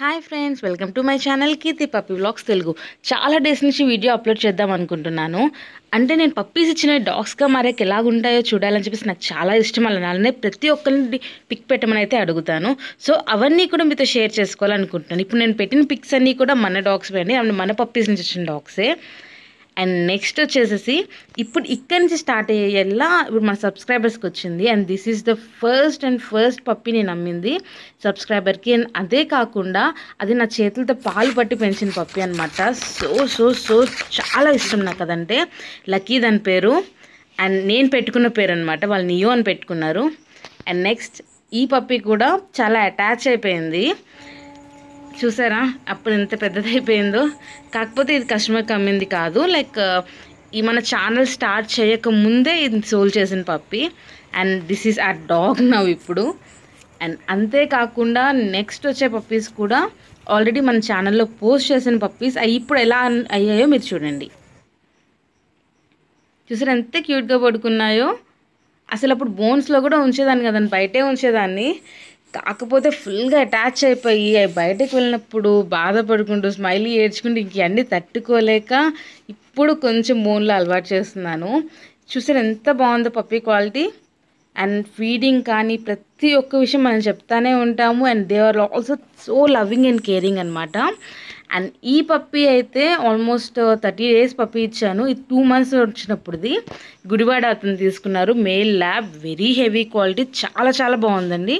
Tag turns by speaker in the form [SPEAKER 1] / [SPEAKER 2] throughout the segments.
[SPEAKER 1] hi friends welcome to my channel Keerthi puppy blogs Telugu చాలా days నుంచి video upload చేద్దాం అనుకుంటున్నాను అంటే నేను పప్పీస్ ఇచ్చిన డాగ్స్గా మరేకి ఎలాగుంటాయో చూడాలని చెప్పేసి నాకు చాలా ఇష్టం అలానే ప్రతి ఒక్కరిని పిక్ పెట్టమని అయితే అడుగుతాను సో అవన్నీ కూడా మీతో షేర్ చేసుకోవాలనుకుంటున్నాను ఇప్పుడు నేను పెట్టిన పిక్స్ అన్నీ కూడా మన డాగ్స్ అండి మన పప్పీస్ నుంచి వచ్చిన డాగ్సే అండ్ నెక్స్ట్ వచ్చేసేసి ఇప్పుడు ఇక్కడి నుంచి స్టార్ట్ అయ్యేలా ఇప్పుడు మా సబ్స్క్రైబర్స్కి వచ్చింది and this is the first and first puppy నేను అమ్మింది సబ్స్క్రైబర్కి అండ్ అదే కాకుండా అది నా చేతులతో పాలు పట్టి పెంచిన పప్పి అనమాట సో సో సో చాలా ఇష్టం నాకు అదంటే లక్కీ దాని పేరు అండ్ నేను పెట్టుకున్న పేరు అనమాట వాళ్ళు నియో అని పెట్టుకున్నారు అండ్ నెక్స్ట్ ఈ పప్పి కూడా చాలా అటాచ్ అయిపోయింది చూసారా అప్పుడు ఎంత పెద్దదైపోయిందో కాకపోతే ఇది కస్టమర్ అమ్మింది కాదు లైక్ ఈ మన ఛానల్ స్టార్ట్ చేయక ముందే ఇది సోల్ చేసిన puppy and this is a dog now ఇప్పుడు అండ్ అంతేకాకుండా నెక్స్ట్ వచ్చే పప్పీస్ కూడా ఆల్రెడీ మన ఛానల్లో పోస్ట్ చేసిన పప్పీస్ అవి ఇప్పుడు ఎలా అయ్యాయో మీరు చూడండి చూసారు ఎంత క్యూట్గా పడుకున్నాయో అసలు అప్పుడు బోన్స్లో కూడా ఉంచేదాన్ని కదండి బయటే ఉంచేదాన్ని కాకపోతే ఫుల్గా అటాచ్ అయిపోయి అవి బయటకు వెళ్ళినప్పుడు బాధపడుకుంటూ స్మైలీ ఏడ్చుకుంటూ ఇవన్నీ తట్టుకోలేక ఇప్పుడు కొంచెం మూన్లో అలవాటు చేస్తున్నాను చూసారు ఎంత బాగుందో పప్పీ క్వాలిటీ అండ్ ఫీడింగ్ కానీ ప్రతి ఒక్క విషయం మనం చెప్తానే ఉంటాము and they are also so loving and caring అనమాట అండ్ ఈ పప్పీ అయితే ఆల్మోస్ట్ థర్టీ డేస్ పప్పీ ఇచ్చాను ఈ టూ మంత్స్ వచ్చినప్పుడుది గుడివాడ అతను తీసుకున్నారు male lab very heavy quality చాలా చాలా బాగుందండి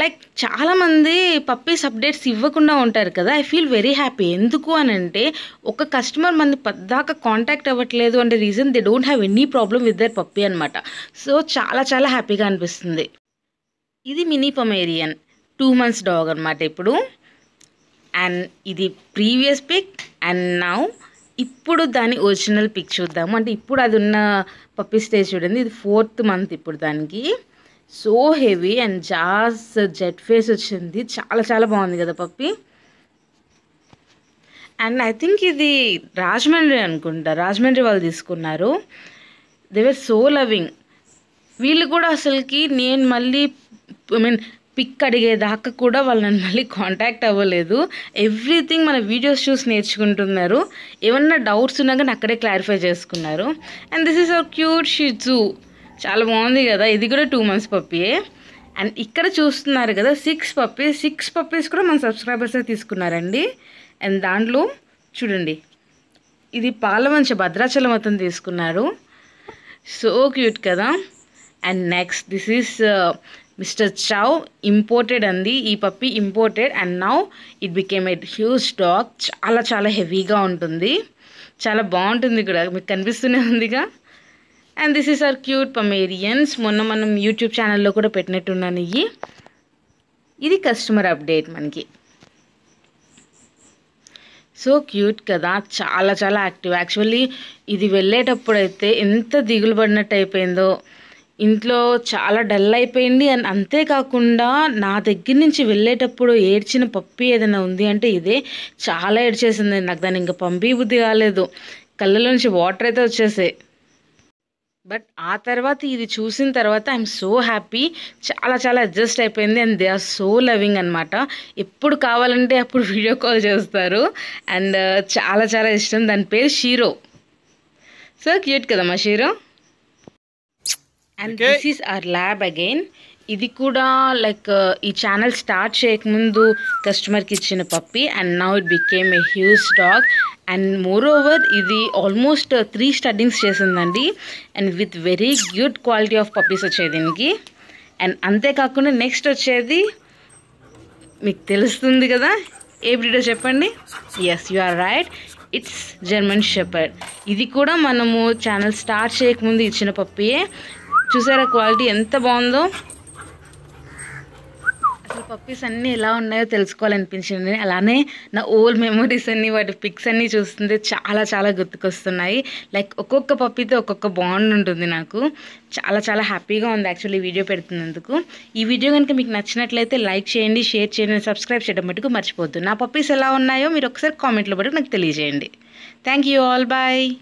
[SPEAKER 1] లైక్ చాలామంది పప్పీస్ అప్డేట్స్ ఇవ్వకుండా ఉంటారు కదా ఐ ఫీల్ వెరీ హ్యాపీ ఎందుకు అని అంటే ఒక కస్టమర్ మంది పద్దాక కాంటాక్ట్ అవ్వట్లేదు అంటే reason they don't have any problem with their puppy అనమాట సో చాలా చాలా హ్యాపీగా అనిపిస్తుంది ఇది mini Pomeranian two months dog అనమాట ఇప్పుడు అండ్ ఇది ప్రీవియస్ పిక్ అండ్ నౌ ఇప్పుడు దాని ఒరిజినల్ పిక్ చూద్దాము అంటే ఇప్పుడు అది ఉన్న పప్పీ స్టేజ్ చూడండి ఇది ఫోర్త్ మంత్ ఇప్పుడు దానికి సో హెవీ అండ్ జాస్ జెట్ ఫేస్ వచ్చింది చాలా చాలా బాగుంది కదా పప్పి అండ్ ఐ థింక్ ఇది రాజమండ్రి అనుకుంటా రాజమండ్రి వాళ్ళు తీసుకున్నారు దే వర్ సో లవింగ్ వీళ్ళు కూడా అసలుకి నేను మళ్ళీ ఐ మీన్ పిక్ అడిగేదాకా కూడా వాళ్ళు నన్ను మళ్ళీ కాంటాక్ట్ అవ్వలేదు ఎవ్రీథింగ్ మన వీడియోస్ చూసి నేర్చుకుంటున్నారు ఏమన్నా డౌట్స్ ఉన్నా కానీ అక్కడే క్లారిఫై చేసుకున్నారు and this is our cute జూ చాలా బాగుంది కదా ఇది కూడా టూ మంత్స్ పప్పీ అండ్ ఇక్కడ చూస్తున్నారు కదా సిక్స్ పప్పీ సిక్స్ పప్పీస్ కూడా మన సబ్స్క్రైబర్స్ తీసుకున్నారండి అండ్ దాంట్లో చూడండి ఇది పాల మంచి భద్రాచలం అతను తీసుకున్నారు సో క్యూట్ కదా and next this is mister chow imported అంది ఈ puppy imported and now it became a huge dog చాలా చాలా హెవీగా ఉంటుంది చాలా బాగుంటుంది కూడా మీకు కనిపిస్తూనే ఉందిగా and this is our cute Pomeranians మొన్న మనం యూట్యూబ్ ఛానల్లో కూడా పెట్టినట్టున్నాను ఇవి ఇది కస్టమర్ అప్డేట్ మనకి సో క్యూట్ కదా చాలా చాలా యాక్టివ్ యాక్చువల్లీ ఇది వెళ్ళేటప్పుడైతే ఎంత దిగులు పడినట్టు అయిపోయిందో ఇంట్లో చాలా డల్ అయిపోయింది అండ్ అంతేకాకుండా నా దగ్గర నుంచి వెళ్ళేటప్పుడు ఏడ్చిన పప్పి ఏదైనా ఉంది అంటే ఇదే చాలా ఏడ్చేసింది నాకు దాన్ని ఇంకా పంపి బుద్ధి కాలేదు కళ్ళలో నుంచి వాటర్ అయితే వచ్చేసాయి బట్ ఆ తర్వాత ఇది చూసిన తర్వాత ఐఎమ్ సో హ్యాపీ చాలా చాలా అడ్జస్ట్ అయిపోయింది and they are so loving అనమాట ఎప్పుడు కావాలంటే అప్పుడు వీడియో కాల్ చేస్తారు అండ్ uh, చాలా చాలా ఇష్టం దాని పేరు షీరో సో క్యూట్ కదమ్మా షీరో and this is our lab again ఇది కూడా లైక్ ఈ ఛానల్ స్టార్ట్ చేయకముందు కస్టమర్కి ఇచ్చిన puppy and now it became a huge dog and moreover ఇది ఆల్మోస్ట్ త్రీ స్టడ్డింగ్స్ చేసిందండి and with very good quality of puppies వచ్చేది దీనికి అండ్ అంతేకాకుండా నెక్స్ట్ వచ్చేది మీకు తెలుస్తుంది కదా ఏ బ్రీడో చెప్పండి yes you are right it's German shepherd ఇది కూడా మనము ఛానల్ స్టార్ట్ చేయకముందు ఇచ్చిన పప్పియే చూసారా క్వాలిటీ ఎంత బాగుందో అసలు పప్పీస్ అన్నీ ఎలా ఉన్నాయో తెలుసుకోవాలనిపించింది అలానే నా ఓల్డ్ మెమరీస్ అన్ని వాటి పిక్స్ అన్నీ చూస్తుంటే చాలా చాలా గుర్తుకొస్తున్నాయి లైక్ ఒక్కొక్క పప్పీతో ఒక్కొక్క బాండ్ ఉంటుంది నాకు చాలా చాలా హ్యాపీగా ఉంది యాక్చువల్లీ వీడియో పెడుతున్నందుకు ఈ వీడియో కనుక మీకు నచ్చినట్లయితే లైక్ చేయండి షేర్ చేయండి సబ్స్క్రైబ్ చేయడం మటుకు మర్చిపోద్దు నా పప్పీస్ ఎలా ఉన్నాయో మీరు ఒకసారి కామెంట్లో పట్టుకు నాకు తెలియజేయండి థ్యాంక్ యూ ఆల్ బాయ్